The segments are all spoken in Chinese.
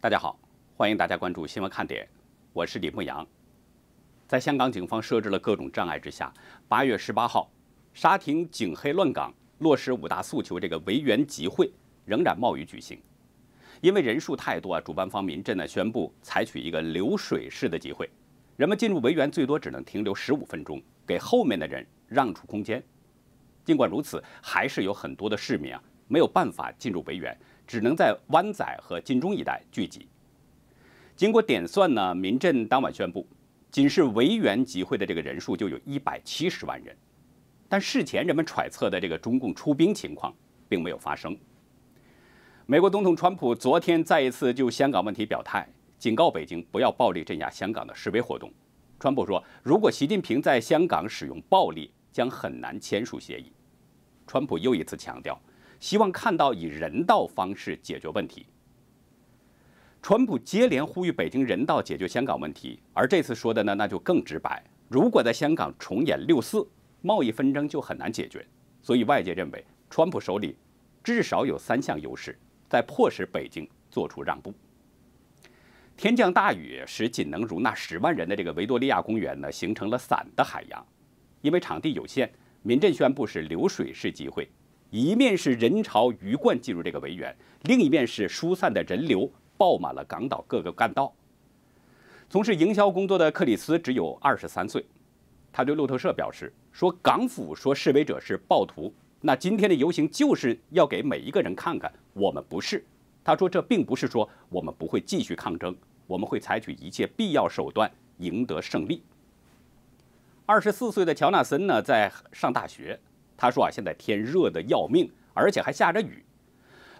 大家好，欢迎大家关注新闻看点，我是李牧阳。在香港警方设置了各种障碍之下，八月十八号，沙亭警黑乱港，落实五大诉求这个维园集会仍然冒雨举行。因为人数太多啊，主办方民阵呢宣布采取一个流水式的集会，人们进入维园最多只能停留十五分钟，给后面的人让出空间。尽管如此，还是有很多的市民啊没有办法进入维园。只能在湾仔和金钟一带聚集。经过点算呢，民阵当晚宣布，仅是维园集会的这个人数就有一百七十万人。但事前人们揣测的这个中共出兵情况并没有发生。美国总统川普昨天再一次就香港问题表态，警告北京不要暴力镇压香港的示威活动。川普说，如果习近平在香港使用暴力，将很难签署协议。川普又一次强调。希望看到以人道方式解决问题。川普接连呼吁北京人道解决香港问题，而这次说的呢，那就更直白。如果在香港重演六四，贸易纷争就很难解决。所以外界认为，川普手里至少有三项优势，在迫使北京做出让步。天降大雨，使仅能容纳十万人的这个维多利亚公园呢，形成了伞的海洋。因为场地有限，民政宣布是流水式集会。一面是人潮鱼贯进入这个围园，另一面是疏散的人流爆满了港岛各个干道。从事营销工作的克里斯只有二十三岁，他对路透社表示说：“港府说示威者是暴徒，那今天的游行就是要给每一个人看看，我们不是。”他说：“这并不是说我们不会继续抗争，我们会采取一切必要手段赢得胜利。”二十四岁的乔纳森呢，在上大学。他说啊，现在天热的要命，而且还下着雨。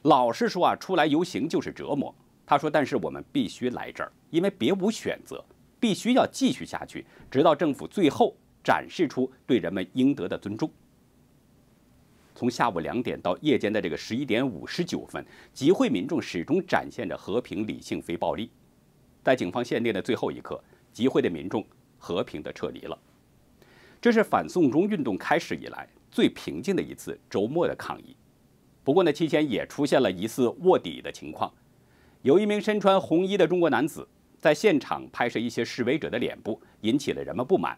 老实说啊，出来游行就是折磨。他说，但是我们必须来这儿，因为别无选择，必须要继续下去，直到政府最后展示出对人们应得的尊重。从下午两点到夜间的这个十一点五十九分，集会民众始终展现着和平、理性、非暴力。在警方限定的最后一刻，集会的民众和平地撤离了。这是反送中运动开始以来。最平静的一次周末的抗议，不过呢，期间也出现了疑似卧底的情况，有一名身穿红衣的中国男子在现场拍摄一些示威者的脸部，引起了人们不满，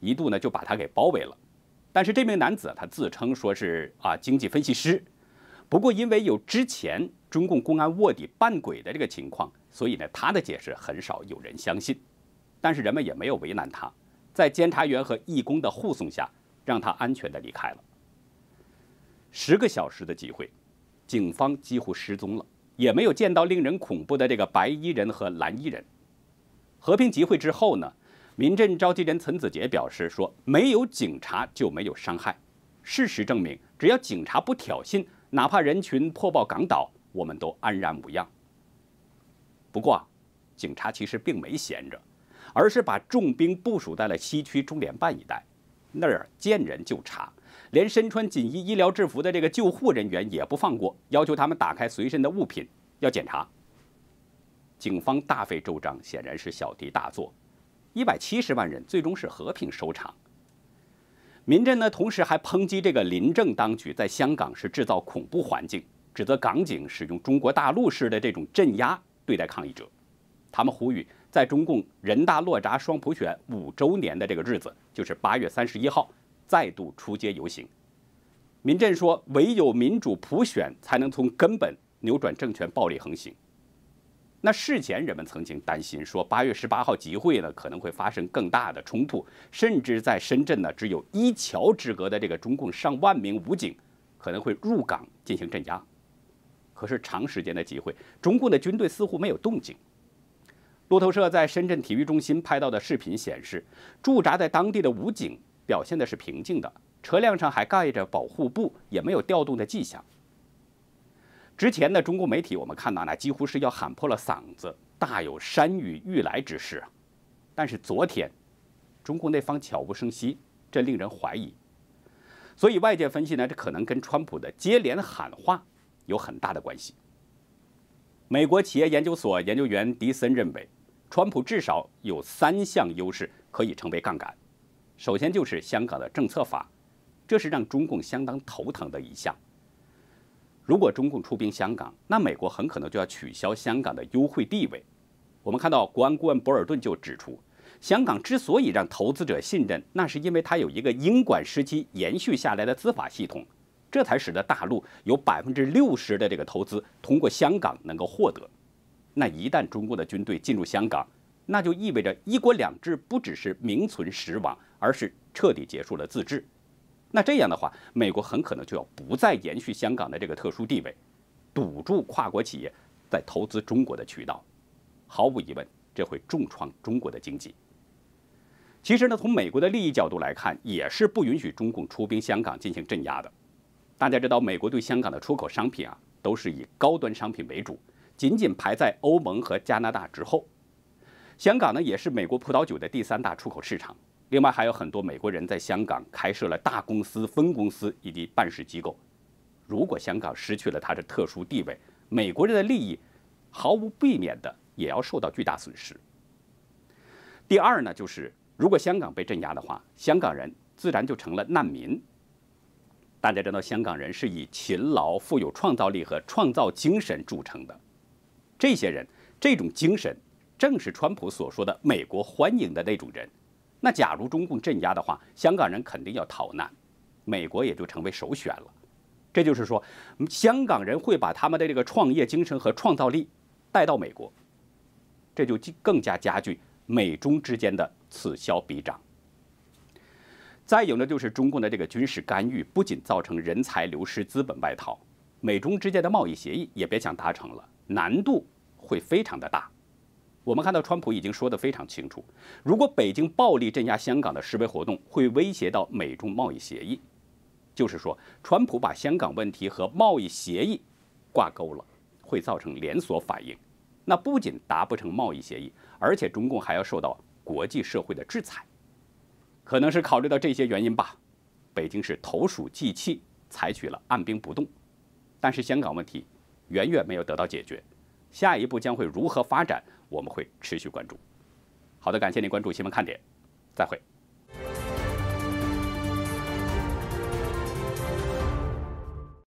一度呢就把他给包围了。但是这名男子他自称说是啊经济分析师，不过因为有之前中共公安卧底扮鬼的这个情况，所以呢他的解释很少有人相信。但是人们也没有为难他，在监察员和义工的护送下。让他安全地离开了。十个小时的集会，警方几乎失踪了，也没有见到令人恐怖的这个白衣人和蓝衣人。和平集会之后呢？民政召集人岑子杰表示说：“没有警察就没有伤害。事实证明，只要警察不挑衅，哪怕人群破爆港岛，我们都安然无恙。”不过，警察其实并没闲着，而是把重兵部署在了西区中联办一带。那儿见人就查，连身穿锦衣医疗制服的这个救护人员也不放过，要求他们打开随身的物品要检查。警方大费周章，显然是小题大做。一百七十万人最终是和平收场。民阵呢，同时还抨击这个林政当局在香港是制造恐怖环境，指责港警使用中国大陆式的这种镇压对待抗议者。他们呼吁。在中共人大落闸双普选五周年的这个日子，就是八月三十一号，再度出街游行。民阵说，唯有民主普选才能从根本扭转政权暴力横行。那事前人们曾经担心说，八月十八号集会呢可能会发生更大的冲突，甚至在深圳呢只有一桥之隔的这个中共上万名武警可能会入港进行镇压。可是长时间的集会，中共的军队似乎没有动静。路透社在深圳体育中心拍到的视频显示，驻扎在当地的武警表现的是平静的，车辆上还盖着保护布，也没有调动的迹象。之前的中国媒体我们看到呢，几乎是要喊破了嗓子，大有山雨欲来之势。但是昨天，中国那方悄无声息，这令人怀疑。所以外界分析呢，这可能跟川普的接连喊话有很大的关系。美国企业研究所研究员迪森认为。川普至少有三项优势可以成为杠杆，首先就是香港的政策法，这是让中共相当头疼的一项。如果中共出兵香港，那美国很可能就要取消香港的优惠地位。我们看到国安顾问博尔顿就指出，香港之所以让投资者信任，那是因为它有一个英管时期延续下来的司法系统，这才使得大陆有百分之六十的这个投资通过香港能够获得。那一旦中共的军队进入香港，那就意味着一国两制不只是名存实亡，而是彻底结束了自治。那这样的话，美国很可能就要不再延续香港的这个特殊地位，堵住跨国企业在投资中国的渠道。毫无疑问，这会重创中国的经济。其实呢，从美国的利益角度来看，也是不允许中共出兵香港进行镇压的。大家知道，美国对香港的出口商品啊，都是以高端商品为主。仅仅排在欧盟和加拿大之后，香港呢也是美国葡萄酒的第三大出口市场。另外还有很多美国人在香港开设了大公司分公司以及办事机构。如果香港失去了它的特殊地位，美国人的利益毫无避免的也要受到巨大损失。第二呢，就是如果香港被镇压的话，香港人自然就成了难民。大家知道，香港人是以勤劳、富有创造力和创造精神著称的。这些人这种精神，正是川普所说的“美国欢迎的那种人”。那假如中共镇压的话，香港人肯定要逃难，美国也就成为首选了。这就是说，香港人会把他们的这个创业精神和创造力带到美国，这就更加加剧美中之间的此消彼长。再有呢，就是中共的这个军事干预，不仅造成人才流失、资本外逃。美中之间的贸易协议也别想达成了，难度会非常的大。我们看到川普已经说得非常清楚，如果北京暴力镇压香港的示威活动，会威胁到美中贸易协议。就是说，川普把香港问题和贸易协议挂钩了，会造成连锁反应。那不仅达不成贸易协议，而且中共还要受到国际社会的制裁。可能是考虑到这些原因吧，北京是投鼠忌器，采取了按兵不动。但是香港问题，远远没有得到解决，下一步将会如何发展，我们会持续关注。好的，感谢您关注新闻看点，再会。